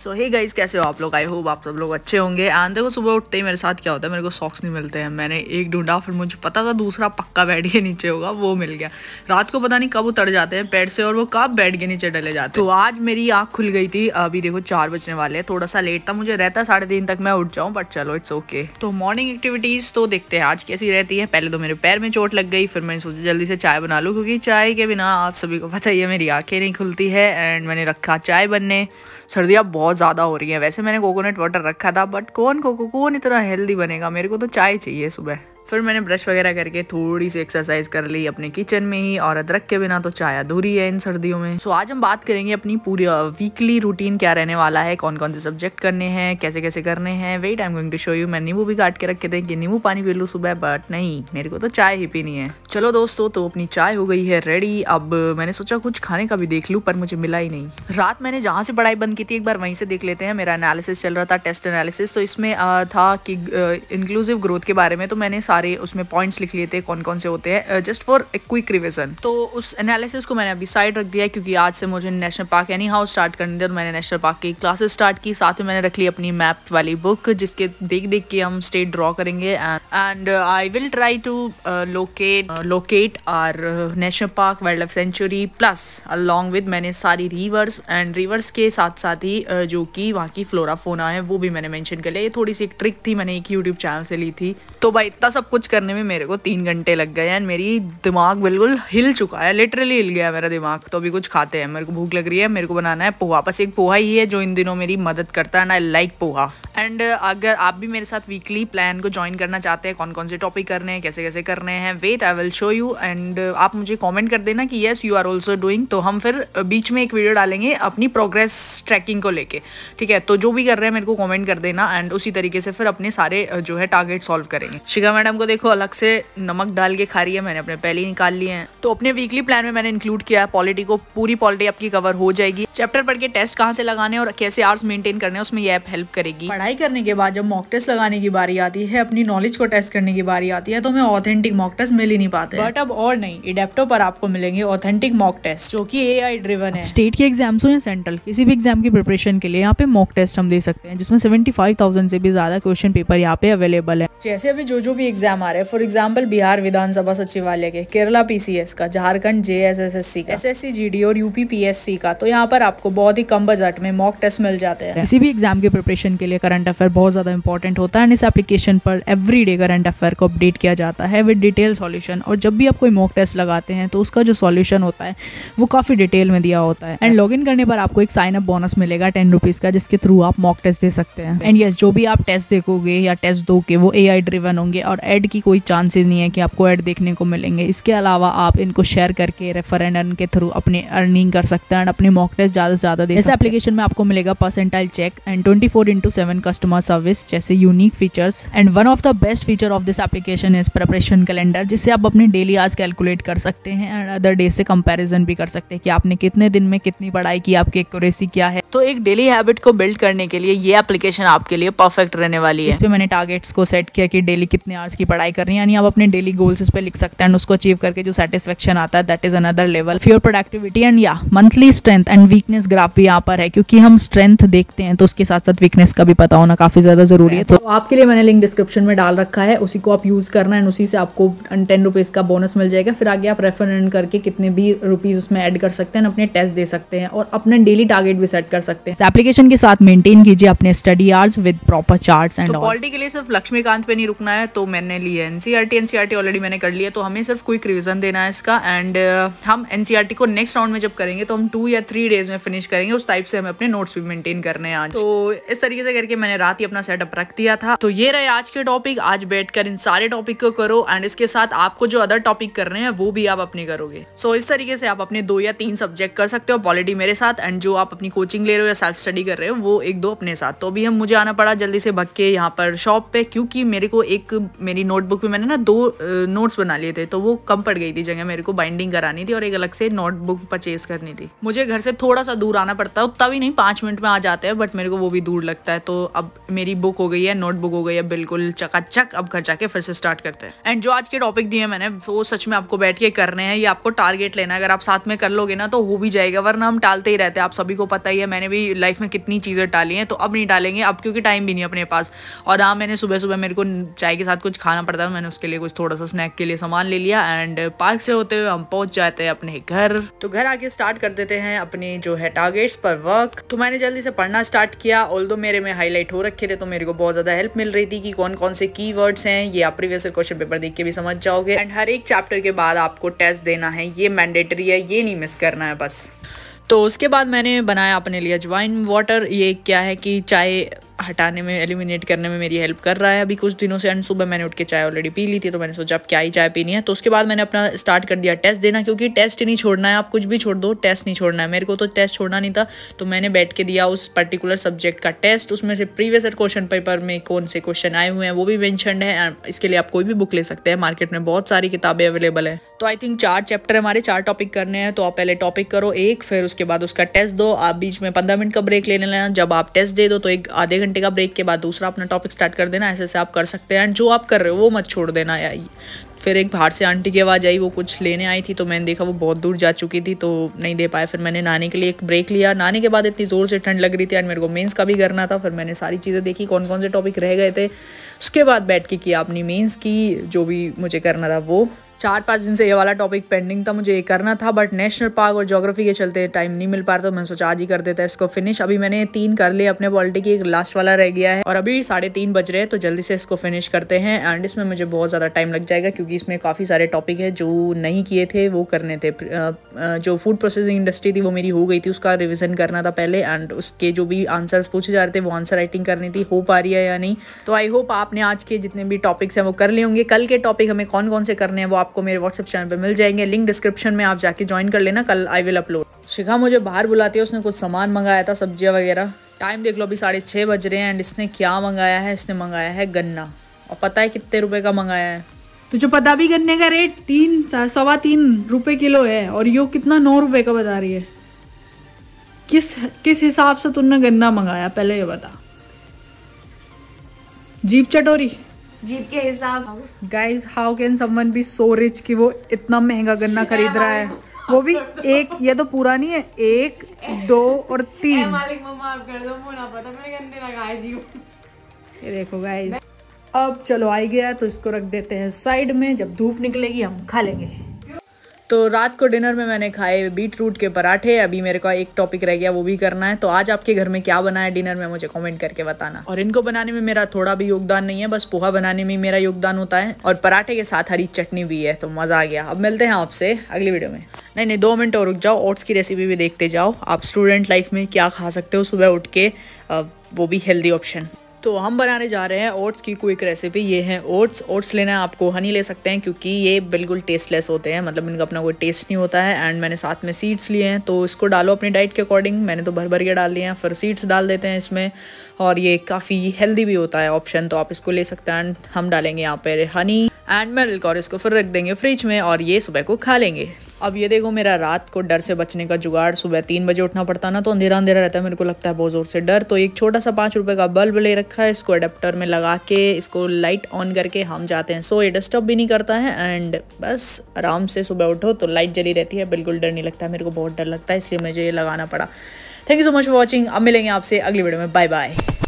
सो hey guys कैसे हो आप लोग आई होप आप सब लोग अच्छे होंगे आन देखो सुबह उठते ही मेरे साथ क्या होता है मेरे को सॉक्स नहीं मिलते हैं मैंने एक ढूंढा फिर मुझे पता था दूसरा पक्का बैठ के नीचे होगा वो मिल गया रात को पता नहीं कब उतर जाते हैं पेड़ से और वो कब बैठ के नीचे डले जाते तो आज मेरी आँख खुल गई थी अभी देखो चार बजने वाले हैं थोड़ा सा लेट था मुझे रहता साढ़े तीन तक मैं उठ जाऊँ बट चलो इट्स ओके तो मॉर्निंग एक्टिविटीज़ तो देखते हैं आज कैसी रहती है पहले तो मेरे पैर में चोट लग गई फिर मैंने सोचा जल्दी से चाय बना लूँ क्योंकि चाय के बिना आप सभी को पता ही है मेरी आँखें नहीं खुलती है एंड मैंने रखा चाय बनने सर्दियाँ बहुत बहुत ज़्यादा हो रही है वैसे मैंने कोकोनट वाटर रखा था बट कौन कोको कौन इतना हेल्दी बनेगा मेरे को तो चाय चाहिए सुबह फिर मैंने ब्रश वगैरह करके थोड़ी सी एक्सरसाइज कर ली अपने किचन में ही और अदरक के बिना तो चाय अधूरी है इन सर्दियों में सो आज हम बात करेंगे अपनी पूरी वीकली रूटीन क्या रहने वाला है कौन कौन से सब्जेक्ट करने हैं कैसे कैसे करने हैं wait I am going to show you मैं नींबू भी काट के रखे थे कि नींबू पानी पी लूँ सुबह बट नहीं मेरे को तो चाय ही पीनी है चलो दोस्तों तो अपनी चाय हो गई है रेडी अब मैंने सोचा कुछ खाने का भी देख लूँ पर मुझे मिला ही नहीं रात मैंने जहाँ से पढ़ाई बंद की थी एक बार वहीं से देख लेते हैं मेरा एनालिसिस चल रहा था टेस्ट एनालिसिस तो इसमें था कि इंक्लूसिव ग्रोथ के बारे में तो मैंने सारे सारे उसमें पॉइंट्स लिख लिए थे कौन कौन से होते हैं just for a quick revision तो उस एनालिसिस को मैंने अभी साइड रख दिया है क्योंकि आज से मुझे नेशनल पार्क एनी हाउस स्टार्ट करने थे और मैंने नेशनल पार्क की क्लासेस स्टार्ट की साथ में मैंने रख ली अपनी मैप वाली बुक जिसके देख देख के हम स्टेट ड्रॉ करेंगे and I will try to locate locate our national park wildlife sanctuary plus along with मैंने सारी रिवर्स एंड रिवर्स के साथ साथ ही uh, जो कि वहाँ की फ्लोरा फोना है वो भी मैंने मैंशन कर लिया ये थोड़ी सी एक ट्रिक थी मैंने एक यूट्यूब चैनल से ली थी तो भाई इतना सब कुछ करने में मेरे को तीन घंटे लग गए एंड मेरी दिमाग बिल्कुल हिल चुका है लिटरली हिल गया मेरा दिमाग तो अभी कुछ खाते हैं मेरे को भूख लग रही है मेरे को बनाना है पोहा बस एक पोहा ही है जो इन दिनों मेरी मदद करता है and I like poha and uh, अगर आप भी मेरे साथ वीकली प्लान को ज्वाइन करना चाहते हैं कौन कौन से टॉपिक करने हैं कैसे कैसे करने हैं wait I will show you and आप मुझे कॉमेंट कर देना कि yes you are also doing तो हम फिर uh, बीच में एक वीडियो डालेंगे अपनी प्रोग्रेस ट्रैकिंग को लेके ठीक है तो जो भी कर रहे हैं मेरे को कॉमेंट कर देना एंड उसी तरीके से फिर अपने सारे uh, जो है टारगेट सॉल्व करेंगे शिखा मैडम मैडम को देखो अलग से नमक डाल के खा रही है मैंने अपने पहले ही निकाल लिए हैं तो अपने वीकली प्लान में मैंने इंक्लूड किया है पॉलिटी को पूरी पॉलिटी आपकी कवर हो जाएगी चैप्टर पढ़ के टेस्ट कहाँ से लगाने और कैसे आर्ट्स मेंटेन करने हैं उसमें ये ऐप हेल्प करेगी पढ़ाई करने के बाद जब मॉक टेस्ट लगाने की बारी आती है अपनी नॉलेज को टेस्ट करने की बारी आती है तो हमें ऑथेंटिक मॉक टेस्ट मिल ही नहीं पाते बट अब और नहीं इडेप्टो पर आपको मिलेंगे ऑथेंटिक मॉक टेस्ट जो की ए ड्रिवन है स्टेट के एग्जाम्स हो या सेंट्रल किसी भी एग्जाम की प्रिपरेशन के लिए यहाँ पे मॉक टेस्ट हम दे सकते हैं जिसमें सेवेंटी फाइव थाउजेंड से भी ज्यादा क्वेश्चन पेपर यहाँ पे अवेलेबल है जैसे अभी जो जो भी एग्जाम आ रहे हैं फॉर एग्जाम्पल बिहार विधानसभा सचिवालय के केरला पीसीएस का Jharkhand J S S S C का S S C G D और यूपी पी एस सी का तो यहाँ पर आपको बहुत ही कम बजट में मॉक टेस्ट मिल जाते हैं किसी भी एग्जाम के प्रिपरेशन के लिए करंट अफेयर बहुत ज़्यादा इंपॉर्टेंट होता है एंड इस एप्लीकेशन पर एवरी डे करंट अफेयर को अपडेट किया जाता है विद डिटेल सॉल्यूशन और जब भी आप कोई मॉक टेस्ट लगाते हैं तो उसका जो सॉल्यूशन होता है वो काफ़ी डिटेल में दिया होता है एंड लॉग करने पर आपको एक साइन अप बोनस मिलेगा टेन रुपीज़ का जिसके थ्रू आप मॉक टेस्ट दे सकते हैं एंड यस जो भी आप टेस्ट देखोगे या टेस्ट दोगे वो ए ड्रिवन होंगे और एड की कोई चांसेस नहीं है कि आपको एड देखने को मिलेंगे इसके अलावा आप इनको शेयर करके रेफर एंड अर्न के थ्रू अपने अर्निंग कर सकते हैं अपने मॉक टेस्ट सर्विस ज़्यादा से ज़्यादा दें इस एप्लीकेशन में आपको मिलेगा percentile check and twenty four into seven customer service जैसे unique features and one of the best feature of this application is preparation calendar जिससे आप अपने डेली आज कैलकुलेट कर सकते हैं एंड अदर डे से कंपेरिजन भी कर सकते हैं कि आपने कितने दिन में कितनी पढ़ाई की आपकी एक्यूरेसी क्या है तो एक डेली हैबिट को बिल्ड करने के लिए ये एप्लीकेशन आपके लिए परफेक्ट रहने वाली है इस पर मैंने टारगेट्स को सेट किया कि डेली कितने आवर्स की पढ़ाई करनी है यानी आप अपने डेली गोल्स इस पर लिख सकते हैं एंड उसको अचीव करके जो सेटिस्फेक्शन आता है that is another level pure productivity and या monthly strength and we weakness graph भी यहाँ पर है क्योंकि हम स्ट्रेंथ देखते हैं तो उसके साथ साथ वीकनेस का भी पता होना काफ़ी ज़्यादा ज़रूरी है तो आपके लिए मैंने लिंक डिस्क्रिप्शन में डाल रखा है उसी को आप यूज़ करना है उसी से आपको टेन रुपीज़ का बोनस मिल जाएगा फिर आगे आप रेफर एंड करके कितने भी रुपीज़ उसमें एड कर सकते हैं अपने टेस्ट दे सकते हैं और अपने डेली टारगेट भी सेट कर सकते हैं एप्लीकेशन के साथ मेंटेन कीजिए अपने study hours with proper chart and quality के लिए सिर्फ लक्ष्मीकांत पे नहीं रुकना है तो मैंने लिया एनसीआर एनसीआर ऑलरेडी मैंने कर लिया तो हमें सिर्फ क्विक रिविजन देना है इसका एंड uh, हम एनसीआर e को नेक्स्ट राउंड में जब करेंगे तो हम टू या थ्री डेज में फिनिश करेंगे उस टाइप से हमें अपने नोट्स भी मेंटेन करने हैं आज तो इस तरीके से करके मैंने रात ही अपना सेटअप रख दिया था तो ये रहे आज के टॉपिक आज बैठकर इन सारे टॉपिक को करो एंड इसके साथ आपको जो अदर टॉपिक करने हैं वो भी आप अपने करोगे सो so, इस तरीके से आप अपने दो या तीन सब्जेक्ट कर सकते हो पॉलिटी मेरे साथ एंड जो आप अपनी कोचिंग ले रहे हो या सेल्फ स्टडी कर रहे हो वो एक दो अपने साथ तो अभी हम मुझे आना पड़ा जल्दी से भग के यहाँ पर शॉप पे क्योंकि मेरे को एक मेरी नोटबुक में मैंने ना दो नोट्स बना लिए थे तो वो कम पड़ गई थी जगह मेरे को बाइंडिंग करानी थी और एक अलग से नोटबुक परचेज करनी थी मुझे घर से थोड़ा थोड़ा सा दूर आना पड़ता है उतना भी नहीं पाँच मिनट में आ जाते हैं बट मेरे को वो भी दूर लगता है तो अब मेरी बुक हो गई है नोटबुक हो गई है बिल्कुल चकाचक अब घर जाके फिर से स्टार्ट करते हैं एंड जो आज के टॉपिक दिए मैंने वो सच में आपको बैठ के करने हैं ये आपको टारगेट लेना है अगर आप साथ में कर लोगे ना तो हो भी जाएगा वरना हम टालते ही रहते हैं आप सभी को पता ही है मैंने भी लाइफ में कितनी चीज़ें टाली हैं तो अब नहीं डालेंगे अब क्योंकि टाइम भी नहीं अपने पास और हाँ मैंने सुबह सुबह मेरे को चाय के साथ कुछ खाना पड़ता था तो मैंने उसके लिए कुछ थोड़ा सा स्नैक के लिए सामान ले लिया एंड पार्क से होते हुए हम पहुँच जाते हैं अपने घर तो घर आके स्टार्ट कर देते हैं अपने जो जो है टारगेट्स पर वर्क तो मैंने जल्दी से पढ़ना स्टार्ट किया ऑल मेरे में हाईलाइट हो रखे थे तो मेरे को बहुत ज़्यादा हेल्प मिल रही थी कि कौन कौन से की हैं ये आप प्रीवियस क्वेश्चन पेपर देख के भी समझ जाओगे एंड हर एक चैप्टर के बाद आपको टेस्ट देना है ये मैंडेटरी है ये नहीं मिस करना है बस तो उसके बाद मैंने बनाया अपने लिए अजवाइन वाटर ये क्या है कि चाय हटाने में एलिमिनेट करने में मेरी हेल्प कर रहा है अभी कुछ दिनों से एंड सुबह मैंने उठ के चाय ऑलरेडी पी ली थी तो मैंने सोचा अब क्या ही चाय पीनी है तो उसके बाद मैंने अपना स्टार्ट कर दिया टेस्ट देना क्योंकि टेस्ट नहीं छोड़ना है आप कुछ भी छोड़ दो टेस्ट नहीं छोड़ना है मेरे को तो टेस्ट छोड़ना नहीं था तो मैंने बैठ के दिया उस पर्टिकुलर सब्जेक्ट का टेस्ट उसमें से प्रीवियस ईयर क्वेश्चन पेपर में कौन से क्वेश्चन आए हुए हैं वो भी मैंशन है इसके लिए आप कोई भी बुक ले सकते हैं मार्केट में बहुत सारी किताबें अवेलेबल है तो आई थिंक चार चैप्टर हमारे चार टॉपिक करने हैं तो आप पहले टॉपिक करो एक फिर उसके बाद उसका टेस्ट दो आप बीच में पंद्रह मिनट का ब्रेक ले लेना जब आप टेस्ट दे दो तो एक आधे घंटे घंटे का ब्रेक के बाद दूसरा अपना टॉपिक स्टार्ट कर देना ऐसे ऐसे आप कर सकते हैं एंड जो आप कर रहे हो वो मत छोड़ देना आई फिर एक बाहर से आंटी की आवाज़ आई वो कुछ लेने आई थी तो मैंने देखा वो बहुत दूर जा चुकी थी तो नहीं दे पाया फिर मैंने नाने के लिए एक ब्रेक लिया नाने के बाद इतनी ज़ोर से ठंड लग रही थी एंड मेरे को मेंस का भी करना था फिर मैंने सारी चीज़ें देखी कौन कौन से टॉपिक रह गए थे उसके बाद बैठ के किया अपनी मेंस की जो भी मुझे करना था वो चार पाँच दिन से ये वाला टॉपिक पेंडिंग था मुझे ये करना था बट नेशनल पार्क और जोग्राफी के चलते टाइम नहीं मिल पा रहा तो मैंने सोचा आज ही कर देता है इसको फिनिश अभी मैंने तीन कर लिए अपने पॉलिटी की एक लास्ट वाला रह गया है और अभी साढ़े तीन बज रहे हैं तो जल्दी से इसको फिनिश करते हैं एंड इसमें मुझे बहुत ज़्यादा टाइम लग जाएगा क्योंकि इसमें काफ़ी सारे टॉपिक है जो नहीं किए थे वो करने थे जो फूड प्रोसेसिंग इंडस्ट्री थी वो मेरी हो गई थी उसका रिविज़न करना था पहले एंड उसके जो भी आंसर्स पूछे जा रहे थे वो आंसर राइटिंग करनी थी हो पा रही है या नहीं तो आई होप आपने आज के जितने भी टॉपिक्स हैं वो कर लिए होंगे कल के टॉपिक हमें कौन कौन से करने हैं वो आप आपको मेरे व्हाट्सएप चैनल पर मिल जाएंगे लिंक डिस्क्रिप्शन में आप जाके ज्वाइन कर लेना कल आई विल अपलोड शिखा मुझे बाहर बुलाती है उसने कुछ सामान मंगाया था सब्जियाँ वगैरह टाइम देख लो अभी साढ़े छः बज रहे हैं एंड इसने क्या मंगाया है इसने मंगाया है गन्ना और पता है कितने रुपए का मंगाया है तो जो पता भी गन्ने का रेट तीन सवा तीन रुपए किलो है और यो कितना नौ रुपए का बता रही है किस किस हिसाब से तुमने गन्ना मंगाया पहले ये बता जीप चटोरी जीप के हिसाब guys how can someone be so rich कि वो इतना महंगा गन्ना खरीद रहा है वो भी एक ये तो पूरा नहीं है एक दो और तीन मालिक माफ कर दो पता मैंने गंदे लगाए जी ये देखो गाइज अब चलो आई गया तो इसको रख देते हैं साइड में जब धूप निकलेगी हम खा लेंगे तो रात को डिनर में मैंने खाए बीट रूट के पराठे अभी मेरे को एक टॉपिक रह गया वो भी करना है तो आज आपके घर में क्या बनाया है डिनर में मुझे कमेंट करके बताना और इनको बनाने में मेरा थोड़ा भी योगदान नहीं है बस पोहा बनाने में मेरा योगदान होता है और पराठे के साथ हरी चटनी भी है तो मज़ा आ गया अब मिलते हैं आपसे अगली वीडियो में नहीं नहीं दो मिनट और रुक जाओ ओट्स की रेसिपी भी देखते जाओ आप स्टूडेंट लाइफ में क्या खा सकते हो सुबह उठ के वो भी हेल्दी ऑप्शन तो हम बनाने जा रहे हैं ओट्स की क्विक रेसिपी ये है ओट्स ओट्स लेना है आपको हनी ले सकते हैं क्योंकि ये बिल्कुल टेस्टलेस होते हैं मतलब इनका अपना कोई टेस्ट नहीं होता है एंड मैंने साथ में सीड्स लिए हैं तो इसको डालो अपनी डाइट के अकॉर्डिंग मैंने तो भर भर के डाल दिए हैं फिर सीड्स डाल देते हैं इसमें और ये काफ़ी हेल्दी भी होता है ऑप्शन तो आप इसको ले सकते हैं एंड हम डालेंगे यहाँ पर हनी एंड मिल्क और इसको फिर रख देंगे फ्रिज में और ये सुबह को खा लेंगे अब ये देखो मेरा रात को डर से बचने का जुगाड़ सुबह तीन बजे उठना पड़ता ना तो अंधेरा अंधेरा रहता है मेरे को लगता है बहुत ज़ोर से डर तो एक छोटा सा पाँच रुपये का बल्ब ले रखा है इसको अडेप्टर में लगा के इसको लाइट ऑन करके हम जाते हैं सो ये डिस्टर्ब भी नहीं करता है एंड बस आराम से सुबह उठो तो लाइट जली रहती है बिल्कुल डर नहीं लगता मेरे को बहुत डर लगता है इसलिए मुझे ये लगाना पड़ा thank you so much for watching अब मिलेंगे आपसे अगली वीडियो में बाय बाय